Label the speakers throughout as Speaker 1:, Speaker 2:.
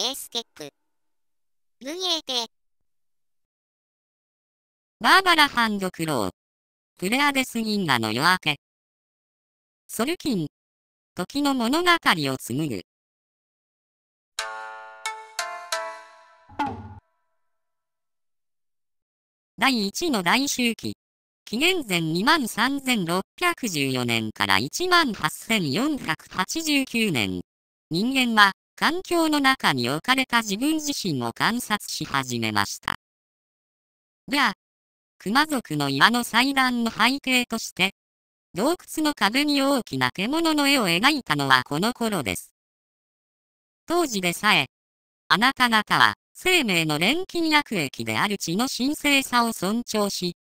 Speaker 1: エーステック。グエーテ。バーバラハンドクロー。プレアデス銀河の夜明け。ソルキン。時の物語を紡ぐ。第1の大周期。紀元前23,614年から18,489年。人間は環境の中に置かれた自分自身を観察し始めました。では、熊族の岩の祭壇の背景として、洞窟の壁に大きな獣の絵を描いたのはこの頃です。当時でさえ、あなた方は生命の錬金薬液である血の神聖さを尊重し、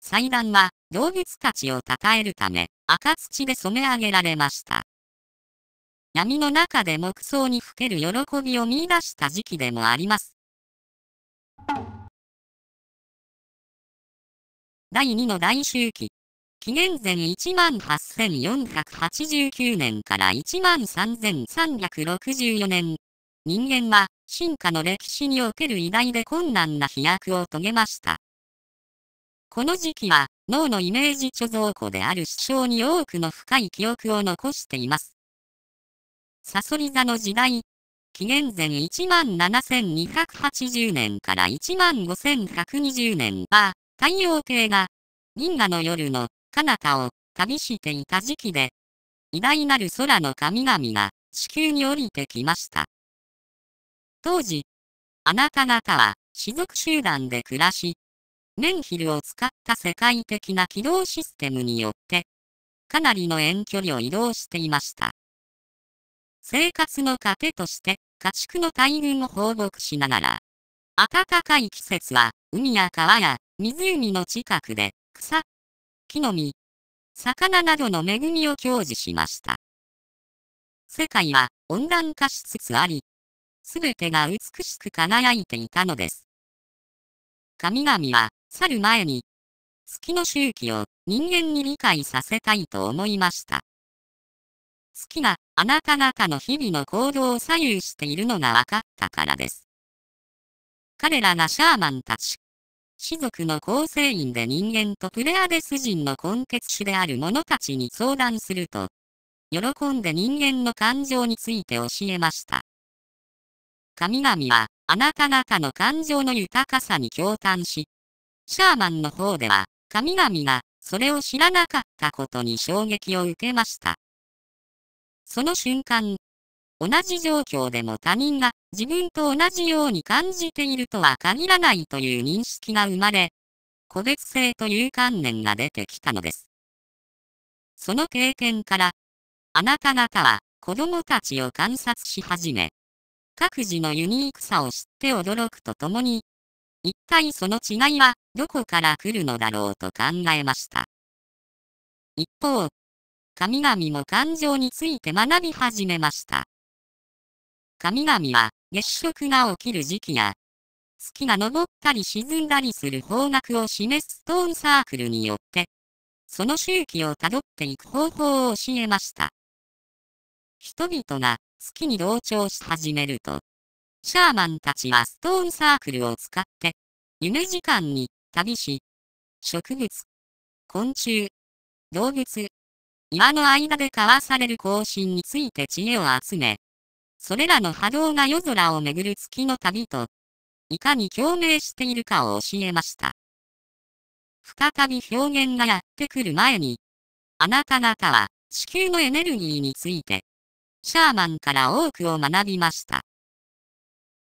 Speaker 1: 祭壇は動物たちを称えるため赤土で染め上げられました。闇の中で木葬にふける喜びを見出した時期でもあります。第2の大周期。紀元前18,489年から13,364年。人間は進化の歴史における偉大で困難な飛躍を遂げました。この時期は脳のイメージ貯蔵庫である師匠に多くの深い記憶を残しています。サソリ座の時代。紀元前17,280年から15,120年は、太陽系が、銀河の夜の彼方を旅していた時期で、偉大なる空の神々が地球に降りてきました。当時、あなた方は、士族集団で暮らし、メンヒルを使った世界的な軌道システムによって、かなりの遠距離を移動していました。生活の糧として家畜の大群を放牧しながら、暖かい季節は海や川や湖の近くで草、木の実、魚などの恵みを享受しました。世界は温暖化しつつあり、すべてが美しく輝いていたのです。神々は去る前に、月の周期を人間に理解させたいと思いました。月があなた方の日々の行動を左右しているのが分かったからです。彼らがシャーマンたち、士族の構成員で人間とプレアデス人の根血種である者たちに相談すると、喜んで人間の感情について教えました。神々は、あなた方の感情の豊かさに共感し、シャーマンの方では、神々が、それを知らなかったことに衝撃を受けました。その瞬間、同じ状況でも他人が自分と同じように感じているとは限らないという認識が生まれ、個別性という観念が出てきたのです。その経験から、あなた方は子供たちを観察し始め、各自のユニークさを知って驚くとともに、一体その違いはどこから来るのだろうと考えました。一方、神々の感情について学び始めました。神々は月食が起きる時期や、月が昇ったり沈んだりする方角を示すストーンサークルによって、その周期をたどっていく方法を教えました。人々が月に同調し始めると、シャーマンたちはストーンサークルを使って、夢時間に旅し、植物、昆虫、動物、庭の間で交わされる行進について知恵を集め、それらの波動が夜空をめぐる月の旅と、いかに共鳴しているかを教えました。再び表現がやってくる前に、あなた方は地球のエネルギーについて、シャーマンから多くを学びました。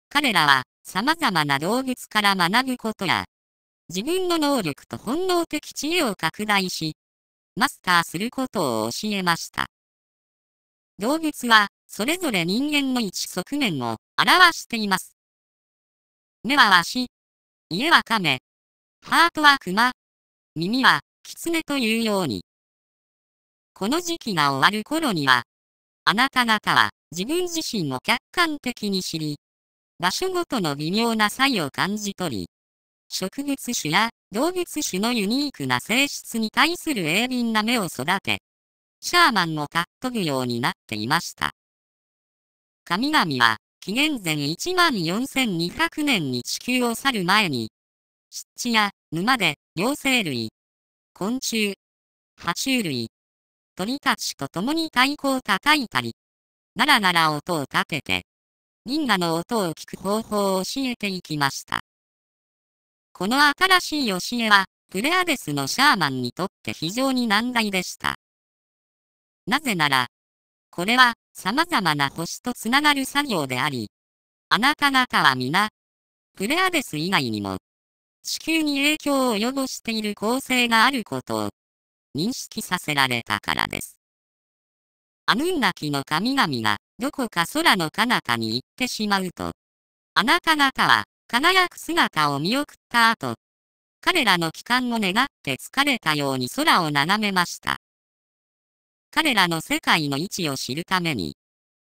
Speaker 1: 彼らは様々な動物から学ぶことや、自分の能力と本能的知恵を拡大し、マスターすることを教えました。動物は、それぞれ人間の一側面を表しています。目はわし、家は亀、ハートは熊、耳は狐というように。この時期が終わる頃には、あなた方は自分自身を客観的に知り、場所ごとの微妙な差異を感じ取り、植物種や動物種のユニークな性質に対する鋭敏な目を育て、シャーマンもかっ飛ぶようになっていました。神々は、紀元前14200年に地球を去る前に、湿地や沼で両生類、昆虫、爬虫類、鳥たちと共に太鼓を叩いたり、ならなら音を立てて、銀河の音を聞く方法を教えていきました。この新しい教えは、プレアデスのシャーマンにとって非常に難題でした。なぜなら、これは様々な星とつながる作業であり、あなた方は皆、プレアデス以外にも、地球に影響を及ぼしている構成があることを認識させられたからです。アヌンナキの神々がどこか空の彼方に行ってしまうと、あなた方は輝く姿を見送った後、彼らの帰還を願って疲れたように空を眺めました。彼らの世界の位置を知るために、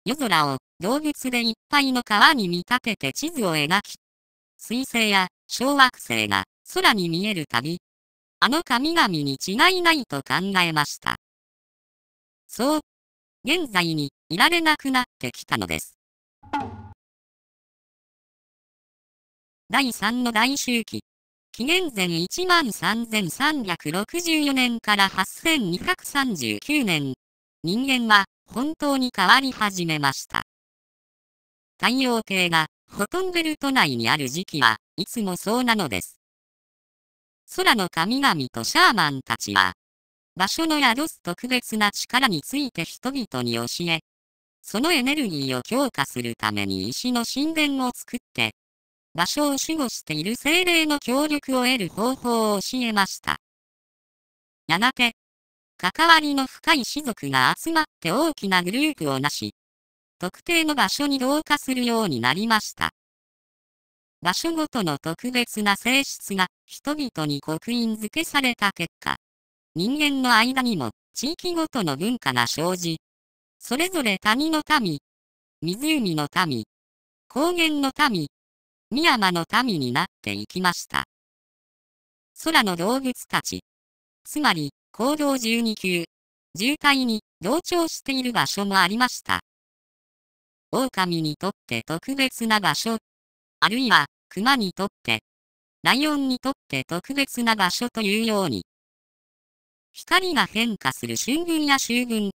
Speaker 1: 夜空を動物でいっぱいの川に見立てて地図を描き、水星や小惑星が空に見えるたび、あの神々に違いないと考えました。そう、現在にいられなくなってきたのです。第3の大周期。紀元前13,364年から8,239年、人間は本当に変わり始めました。太陽系がほとんどルト内にある時期はいつもそうなのです。空の神々とシャーマンたちは、場所の宿す特別な力について人々に教え、そのエネルギーを強化するために石の神殿を作って、場所を守護している精霊の協力を得る方法を教えました。やがて、関わりの深い士族が集まって大きなグループをなし、特定の場所に同化するようになりました。場所ごとの特別な性質が人々に刻印付けされた結果、人間の間にも地域ごとの文化が生じ、それぞれ谷の民、湖の民、高原の民、深山の民になっていきました。空の動物たち、つまり、行動12級、渋滞に同調している場所もありました。狼にとって特別な場所、あるいは熊にとって、ライオンにとって特別な場所というように、光が変化する春分や秋分、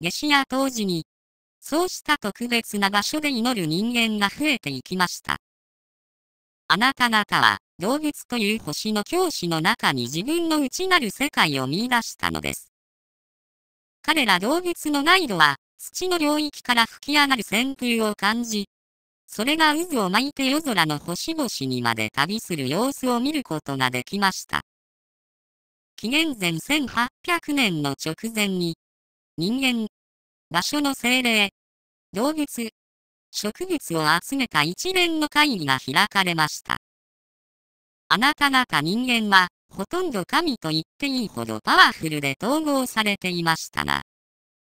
Speaker 1: 夏至や冬至に、そうした特別な場所で祈る人間が増えていきました。あなた方は、動物という星の教師の中に自分の内なる世界を見出したのです。彼ら動物の易度は、土の領域から吹き上がる旋風を感じ、それが渦を巻いて夜空の星々にまで旅する様子を見ることができました。紀元前1800年の直前に、人間、場所の精霊、動物、植物を集めた一連の会議が開かれました。あなた方人間は、ほとんど神と言っていいほどパワフルで統合されていましたが、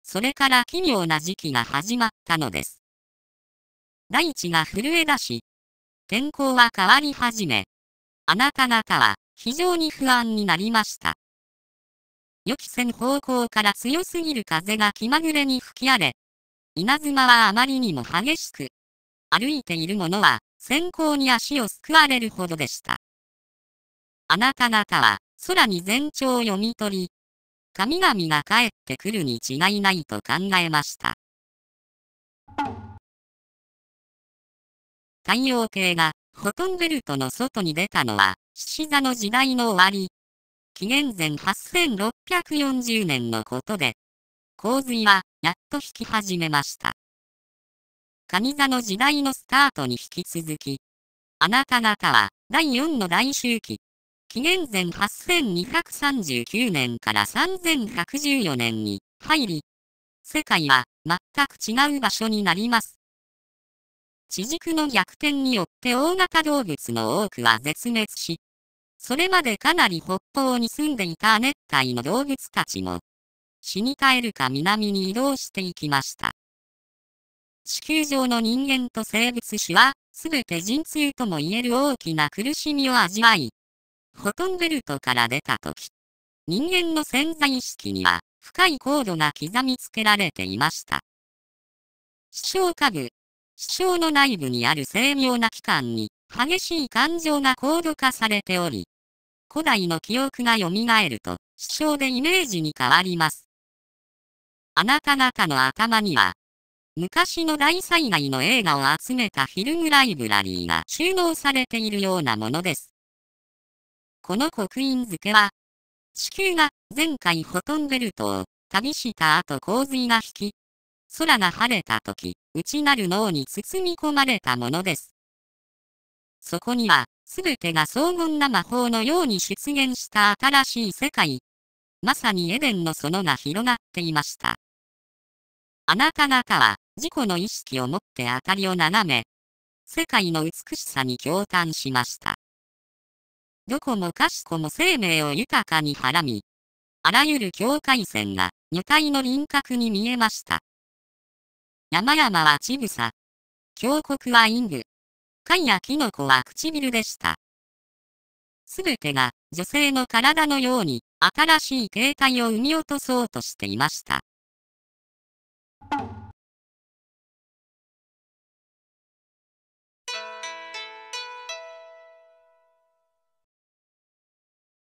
Speaker 1: それから奇妙な時期が始まったのです。大地が震え出し、天候は変わり始め、あなた方は非常に不安になりました。予期せぬ方向から強すぎる風が気まぐれに吹き荒れ、稲妻はあまりにも激しく、歩いている者は、先行に足をすくわれるほどでした。あなた方は、空に前兆を読み取り、神々が帰ってくるに違いないと考えました。太陽系が、ホトンベルトの外に出たのは、獅子座の時代の終わり、紀元前8640年のことで、洪水は、やっと引き始めました。蟹座の時代のスタートに引き続き、あなた方は、第4の大周期、紀元前8239年から3114年に入り、世界は全く違う場所になります。地軸の逆転によって大型動物の多くは絶滅し、それまでかなり北方に住んでいた熱帯の動物たちも死に帰るか南に移動していきました。地球上の人間と生物史は、すべて陣痛とも言える大きな苦しみを味わい、ほとんベルトから出た時、人間の潜在意識には、深い高度が刻みつけられていました。視床下部、視床の内部にある精妙な器官に、激しい感情が高度化されており、古代の記憶が蘇ると、視床でイメージに変わります。あなた方の頭には、昔の大災害の映画を集めたフィルムライブラリーが収納されているようなものです。この刻印付けは、地球が前回ほとんどルトを旅した後洪水が引き、空が晴れた時、内なる脳に包み込まれたものです。そこには、すべてが荘厳な魔法のように出現した新しい世界。まさにエデンの園が広がっていました。あなた方は自己の意識を持って明かりを眺め、世界の美しさに共感しました。どこもかしこも生命を豊かにはらみ、あらゆる境界線が女体の輪郭に見えました。山々は乳房、峡谷はイング、貝やキノコは唇でした。すべてが女性の体のように新しい形態を生み落とそうとしていました。you